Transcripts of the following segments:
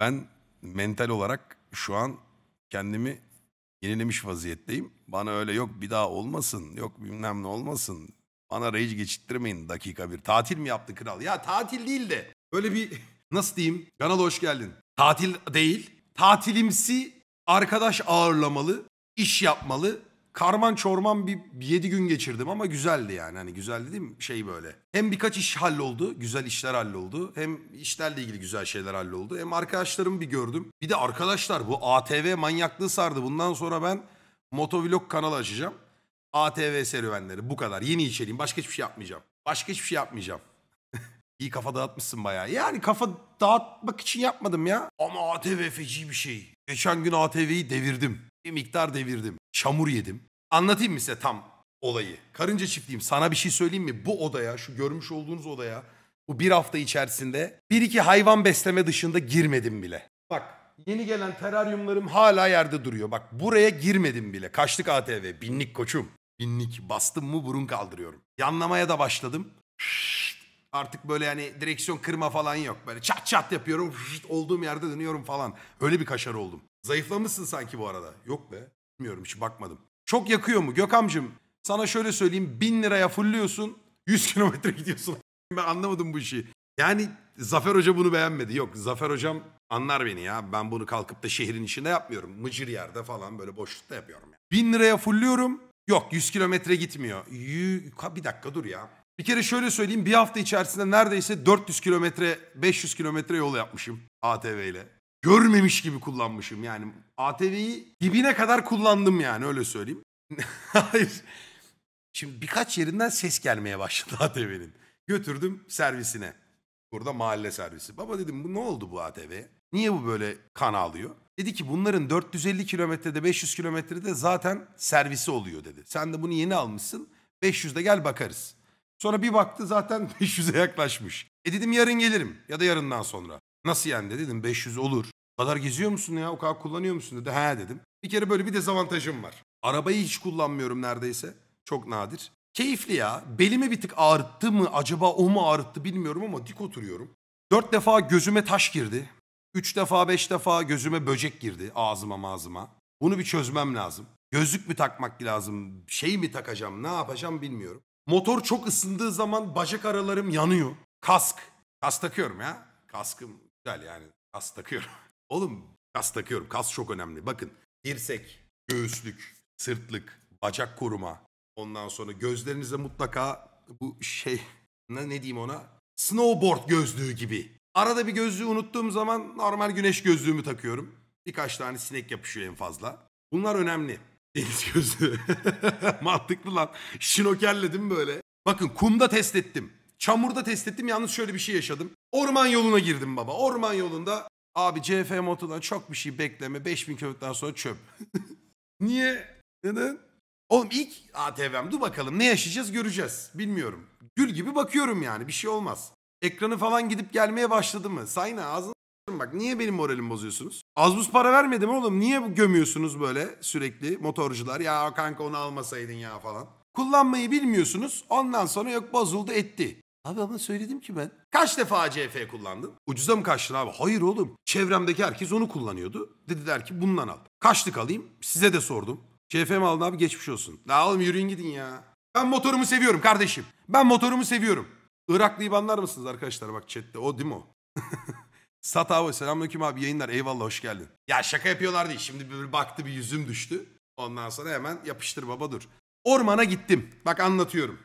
Ben mental olarak şu an kendimi yenilemiş vaziyetteyim. Bana öyle yok bir daha olmasın, yok bilmem ne olmasın. Bana rage geçittirmeyin dakika bir. Tatil mi yaptı kral? Ya tatil değil de böyle bir nasıl diyeyim? Kanala hoş geldin. Tatil değil. Tatilimsi arkadaş ağırlamalı, iş yapmalı, karman çorman bir 7 gün geçirdim ama güzeldi yani. Hani güzel dediğim şey böyle. Hem birkaç iş halloldu, güzel işler halloldu. Hem işlerle ilgili güzel şeyler halloldu. Hem arkadaşlarımı bir gördüm. Bir de arkadaşlar bu ATV manyaklığı sardı. Bundan sonra ben motovlog kanalı açacağım. ATV serüvenleri bu kadar. Yeni içeriğim. Başka hiçbir şey yapmayacağım. Başka hiçbir şey yapmayacağım. İyi kafa dağıtmışsın bayağı. Yani kafa dağıtmak için yapmadım ya. Ama ATV feci bir şey. Geçen gün ATV'yi devirdim. Bir miktar devirdim. Çamur yedim. Anlatayım mı size tam olayı? Karınca çiftliğim sana bir şey söyleyeyim mi? Bu odaya, şu görmüş olduğunuz odaya bu bir hafta içerisinde bir iki hayvan besleme dışında girmedim bile. Bak yeni gelen teraryumlarım hala yerde duruyor. Bak buraya girmedim bile. Kaçlık ATV, binlik koçum. Binlik bastım mı burun kaldırıyorum. Yanlamaya da başladım. Şşt, artık böyle yani direksiyon kırma falan yok. Böyle çat çat yapıyorum. Şşt, olduğum yerde dönüyorum falan. Öyle bir kaşar oldum. Zayıflamışsın sanki bu arada. Yok be. Bilmiyorum hiç bakmadım. Çok yakıyor mu? Gökhamcığım sana şöyle söyleyeyim. Bin liraya fulluyorsun 100 kilometre gidiyorsun. Ben anlamadım bu işi. Yani Zafer Hoca bunu beğenmedi. Yok Zafer Hocam anlar beni ya. Ben bunu kalkıp da şehrin içinde yapmıyorum. Mıcır yerde falan böyle boşlukta yapıyorum. Yani. Bin liraya fulluyorum. Yok 100 kilometre gitmiyor. Y bir dakika dur ya. Bir kere şöyle söyleyeyim bir hafta içerisinde neredeyse 400 kilometre 500 kilometre yol yapmışım ATV ile görmemiş gibi kullanmışım yani. ATV'yi dibine kadar kullandım yani öyle söyleyeyim. Hayır. Şimdi birkaç yerinden ses gelmeye başladı ATV'nin. Götürdüm servisine. Burada mahalle servisi. Baba dedim bu ne oldu bu ATV? Niye bu böyle kan alıyor? Dedi ki bunların 450 kilometrede 500 kilometrede zaten servisi oluyor dedi. Sen de bunu yeni almışsın. 500'de gel bakarız. Sonra bir baktı zaten 500'e yaklaşmış. E dedim yarın gelirim ya da yarından sonra. Nasıl yani dedim 500 olur. O kadar geziyor musun ya o kadar kullanıyor musun dedi. He dedim. Bir kere böyle bir dezavantajım var. Arabayı hiç kullanmıyorum neredeyse. Çok nadir. Keyifli ya. Belimi bir tık ağrıttı mı acaba o mu ağrıttı bilmiyorum ama dik oturuyorum. Dört defa gözüme taş girdi. Üç defa beş defa gözüme böcek girdi ağzıma mağzıma. Bunu bir çözmem lazım. Gözlük mü takmak lazım? Şey mi takacağım? Ne yapacağım bilmiyorum. Motor çok ısındığı zaman bacak aralarım yanıyor. Kask. Kask takıyorum ya. Kaskım Güzel yani kas takıyorum. Oğlum kas takıyorum. Kas çok önemli. Bakın dirsek, göğüslük, sırtlık, bacak koruma. Ondan sonra gözlerinize mutlaka bu şey ne, ne diyeyim ona? Snowboard gözlüğü gibi. Arada bir gözlüğü unuttuğum zaman normal güneş gözlüğümü takıyorum. Birkaç tane sinek yapışıyor en fazla. Bunlar önemli. Deniz gözlüğü. Mantıklı lan. Şinokerledim böyle. Bakın kumda test ettim. Çamurda test ettim. Yalnız şöyle bir şey yaşadım. Orman yoluna girdim baba. Orman yolunda abi CF Moto'dan çok bir şey bekleme. 5000 kilometreden sonra çöp. Niye? Neden? Oğlum ilk ATV'm dur bakalım ne yaşayacağız göreceğiz. Bilmiyorum. Gül gibi bakıyorum yani bir şey olmaz. Ekranı falan gidip gelmeye başladı mı? Sayın ağzını bak niye benim moralimi bozuyorsunuz? Az buz para vermedim oğlum niye gömüyorsunuz böyle sürekli motorcular? Ya kanka onu almasaydın ya falan. Kullanmayı bilmiyorsunuz ondan sonra yok bozuldu etti. Abi ama söyledim ki ben. Kaç defa ACF kullandın? Ucuza mı kaçtın abi? Hayır oğlum. Çevremdeki herkes onu kullanıyordu. Dediler ki bundan al. Kaçlık alayım? Size de sordum. CF mi aldın abi geçmiş olsun. La oğlum yürüyün gidin ya. Ben motorumu seviyorum kardeşim. Ben motorumu seviyorum. Iraklı İbanlar mısınız arkadaşlar bak chatte o değil mi o? Sat abi selamünaleyküm abi yayınlar eyvallah hoş geldin. Ya şaka yapıyorlar değil şimdi bir baktı bir yüzüm düştü. Ondan sonra hemen yapıştır baba dur. Ormana gittim bak anlatıyorum.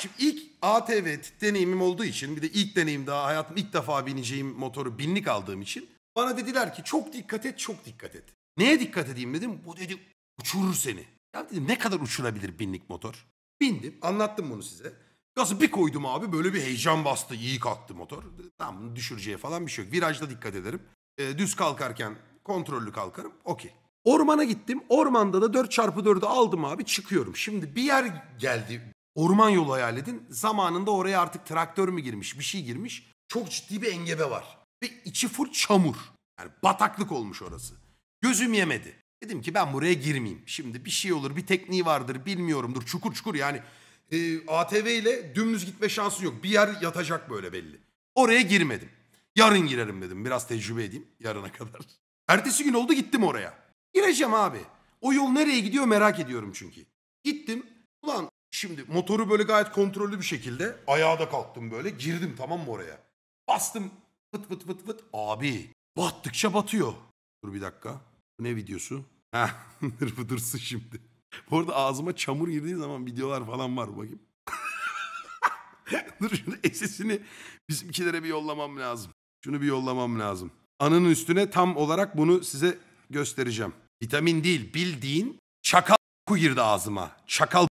Şimdi ilk ATV deneyimim olduğu için bir de ilk deneyim daha hayatım ilk defa bineceğim motoru binlik aldığım için bana dediler ki çok dikkat et çok dikkat et. Neye dikkat edeyim dedim. Bu dedi uçurur seni. Ya dedim ne kadar uçurabilir binlik motor? Bindim anlattım bunu size. Gazı bir koydum abi böyle bir heyecan bastı iyi kalktı motor. Dedim, tamam bunu düşüreceğe falan bir şey yok. Virajda dikkat ederim. Ee, düz kalkarken kontrollü kalkarım okey. Ormana gittim. Ormanda da 4x4'ü aldım abi çıkıyorum. Şimdi bir yer geldi Orman yolu hayal edin. Zamanında oraya artık traktör mü girmiş, bir şey girmiş. Çok ciddi bir engebe var. Ve içi full çamur. Yani bataklık olmuş orası. Gözüm yemedi. Dedim ki ben buraya girmeyeyim. Şimdi bir şey olur, bir tekniği vardır, bilmiyorumdur. Çukur çukur yani e, ATV ile dümdüz gitme şansın yok. Bir yer yatacak böyle belli. Oraya girmedim. Yarın girerim dedim. Biraz tecrübe edeyim yarına kadar. Ertesi gün oldu gittim oraya. Gireceğim abi. O yol nereye gidiyor merak ediyorum çünkü. Gittim. Ulan Şimdi motoru böyle gayet kontrollü bir şekilde ayağa da kalktım böyle girdim tamam mı oraya. Bastım fıt fıt fıt fıt abi battıkça batıyor. Dur bir dakika bu ne videosu? Ha dursun şimdi. Bu arada ağzıma çamur girdiği zaman videolar falan var bakayım. Dur şimdi esesini bizimkilere bir yollamam lazım. Şunu bir yollamam lazım. Anının üstüne tam olarak bunu size göstereceğim. Vitamin değil bildiğin çakal girdi ağzıma. Çakal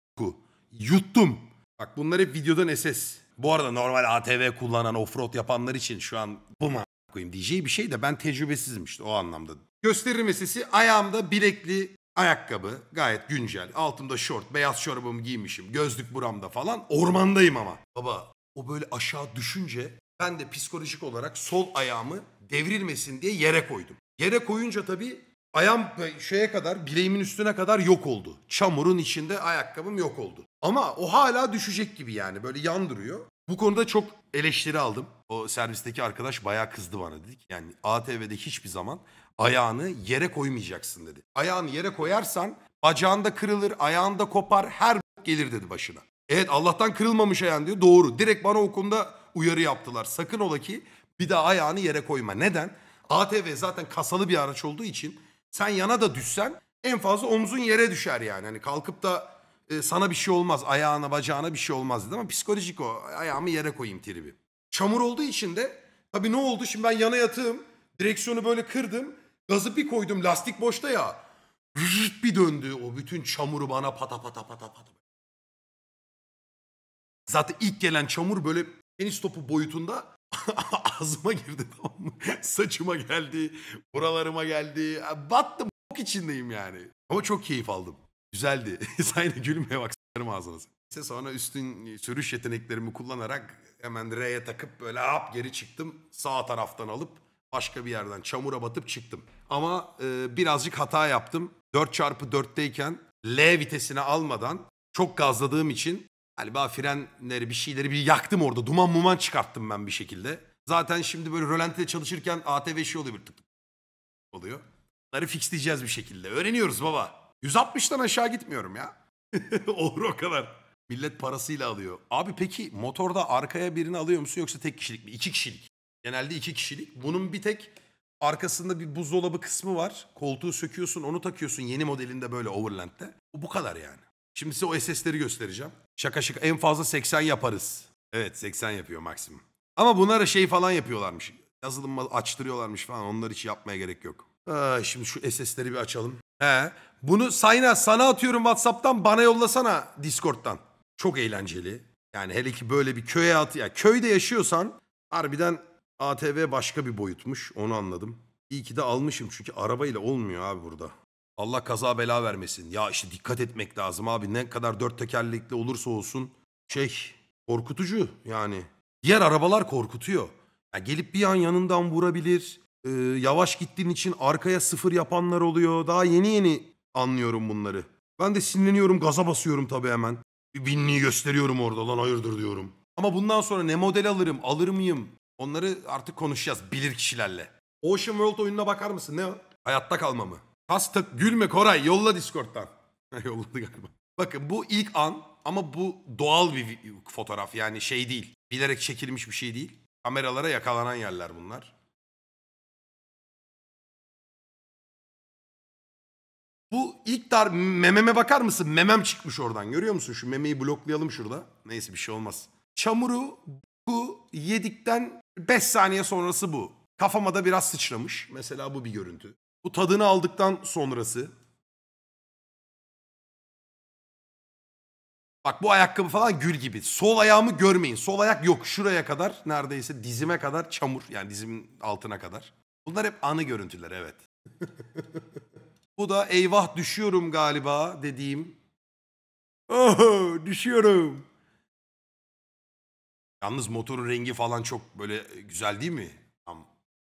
yuttum. Bak bunlar hep videodan SS. Bu arada normal ATV kullanan offroad yapanlar için şu an bu mu koyayım diyeceği bir şey de ben tecrübesizim işte o anlamda. Gösteri meselesi ayağımda bilekli ayakkabı gayet güncel. Altımda şort, beyaz çorabımı giymişim, gözlük buramda falan. Ormandayım ama. Baba o böyle aşağı düşünce ben de psikolojik olarak sol ayağımı devrilmesin diye yere koydum. Yere koyunca tabii ayağım şeye kadar bileğimin üstüne kadar yok oldu. Çamurun içinde ayakkabım yok oldu. Ama o hala düşecek gibi yani böyle yandırıyor. Bu konuda çok eleştiri aldım. O servisteki arkadaş bayağı kızdı bana dedik. Yani ATV'de hiçbir zaman ayağını yere koymayacaksın dedi. Ayağını yere koyarsan bacağında kırılır, ayağında kopar, her gelir dedi başına. Evet Allah'tan kırılmamış ayağın diyor. Doğru. Direkt bana o konuda uyarı yaptılar. Sakın ola ki bir daha ayağını yere koyma. Neden? ATV zaten kasalı bir araç olduğu için sen yana da düşsen en fazla omzun yere düşer yani. Hani kalkıp da e, sana bir şey olmaz, ayağına bacağına bir şey olmaz dedi ama psikolojik o. Ayağımı yere koyayım tribi. Çamur olduğu için de tabii ne oldu? Şimdi ben yana yatığım, direksiyonu böyle kırdım, gazı bir koydum, lastik boşta ya. Bir döndü o bütün çamuru bana pata pata pata pata. Zaten ilk gelen çamur böyle tenis topu boyutunda ağzıma girdi tamam mı? Saçıma geldi, buralarıma geldi. Battım, bok içindeyim yani. Ama çok keyif aldım. Güzeldi. Sayın gülmeye bak s**erim ağzına. İşte sonra üstün e, sürüş yeteneklerimi kullanarak hemen R'ye takıp böyle hap geri çıktım. Sağ taraftan alıp başka bir yerden çamura batıp çıktım. Ama e, birazcık hata yaptım. 4x4'teyken L vitesine almadan çok gazladığım için galiba frenleri bir şeyleri bir yaktım orada. Duman muman çıkarttım ben bir şekilde. Zaten şimdi böyle rölantide çalışırken ATV şey oluyor bir tık tık oluyor. Bunları fixleyeceğiz bir şekilde. Öğreniyoruz baba. 160'tan aşağı gitmiyorum ya. Olur o kadar. Millet parasıyla alıyor. Abi peki motorda arkaya birini alıyor musun yoksa tek kişilik mi? İki kişilik. Genelde iki kişilik. Bunun bir tek arkasında bir buzdolabı kısmı var. Koltuğu söküyorsun onu takıyorsun yeni modelinde böyle Overland'de. Bu kadar yani. Şimdi size o SS'leri göstereceğim. Şaka şaka en fazla 80 yaparız. Evet 80 yapıyor maksimum. Ama bunlara şey falan yapıyorlarmış. Yazılım açtırıyorlarmış falan. Onlar hiç yapmaya gerek yok. Aa, şimdi şu SS'leri bir açalım. He. Bunu Sayna sana atıyorum WhatsApp'tan bana yollasana Discord'dan. Çok eğlenceli. Yani hele ki böyle bir köye at ya köyde yaşıyorsan harbiden ATV başka bir boyutmuş. Onu anladım. İyi ki de almışım çünkü arabayla olmuyor abi burada. Allah kaza bela vermesin. Ya işte dikkat etmek lazım abi. Ne kadar dört tekerlekli olursa olsun şey korkutucu yani. Diğer arabalar korkutuyor. Ya gelip bir an yanından vurabilir. Ee, yavaş gittiğin için arkaya sıfır yapanlar oluyor. Daha yeni yeni anlıyorum bunları. Ben de sinirleniyorum, gaza basıyorum tabii hemen. Bir binliği gösteriyorum orada lan hayırdır diyorum. Ama bundan sonra ne model alırım, alır mıyım? Onları artık konuşacağız bilir kişilerle. Ocean World oyununa bakar mısın? Ne Hayatta kalma mı? Hastak gülme Koray yolla Discord'dan. Yolladı galiba. Bakın bu ilk an ama bu doğal bir fotoğraf yani şey değil. Bilerek çekilmiş bir şey değil. Kameralara yakalanan yerler bunlar. Bu ilk dar mememe bakar mısın? Memem çıkmış oradan görüyor musun? Şu memeyi bloklayalım şurada. Neyse bir şey olmaz. Çamuru bu yedikten 5 saniye sonrası bu. Kafama da biraz sıçramış. Mesela bu bir görüntü. Bu tadını aldıktan sonrası Bak bu ayakkabı falan gül gibi. Sol ayağımı görmeyin. Sol ayak yok. Şuraya kadar neredeyse dizime kadar çamur. Yani dizimin altına kadar. Bunlar hep anı görüntüler evet. bu da eyvah düşüyorum galiba dediğim. Oh düşüyorum. Yalnız motorun rengi falan çok böyle güzel değil mi? Tam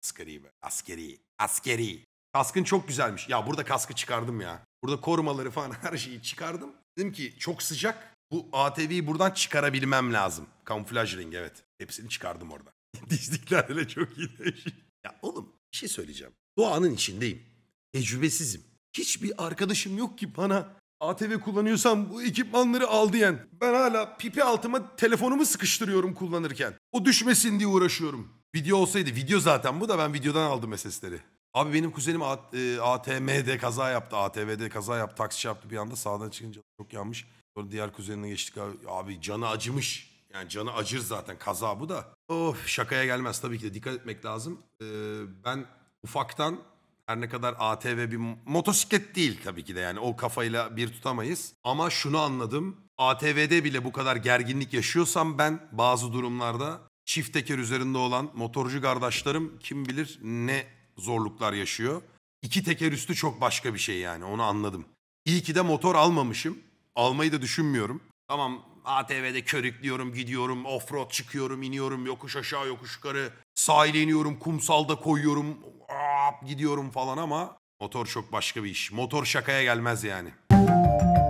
askeri be. Askeri. Askeri. Kaskın çok güzelmiş. Ya burada kaskı çıkardım ya. Burada korumaları falan her şeyi çıkardım. Dedim ki çok sıcak. Bu ATV'yi buradan çıkarabilmem lazım. Kamuflaj rengi evet. Hepsini çıkardım orada. Dizliklerle çok iyi Ya oğlum bir şey söyleyeceğim. Doğanın içindeyim. Tecrübesizim. Hiçbir arkadaşım yok ki bana ATV kullanıyorsam bu ekipmanları al diyen. Ben hala pipi altıma telefonumu sıkıştırıyorum kullanırken. O düşmesin diye uğraşıyorum. Video olsaydı video zaten bu da ben videodan aldım SS'leri. Abi benim kuzenim ATM'de e, kaza yaptı. ATV'de kaza yaptı. Taksi yaptı bir anda sağdan çıkınca çok yanmış. Sonra diğer kuzenine geçtik abi. Abi canı acımış. Yani canı acır zaten kaza bu da. Of şakaya gelmez tabii ki de dikkat etmek lazım. Ee, ben ufaktan her ne kadar ATV bir motosiklet değil tabii ki de yani o kafayla bir tutamayız. Ama şunu anladım. ATV'de bile bu kadar gerginlik yaşıyorsam ben bazı durumlarda çift teker üzerinde olan motorcu kardeşlerim kim bilir ne zorluklar yaşıyor. İki teker üstü çok başka bir şey yani onu anladım. İyi ki de motor almamışım almayı da düşünmüyorum. Tamam ATV'de körüklüyorum, gidiyorum, offroad çıkıyorum, iniyorum, yokuş aşağı yokuş yukarı, sahile iniyorum, kumsalda koyuyorum, aap, gidiyorum falan ama motor çok başka bir iş. Motor şakaya gelmez yani.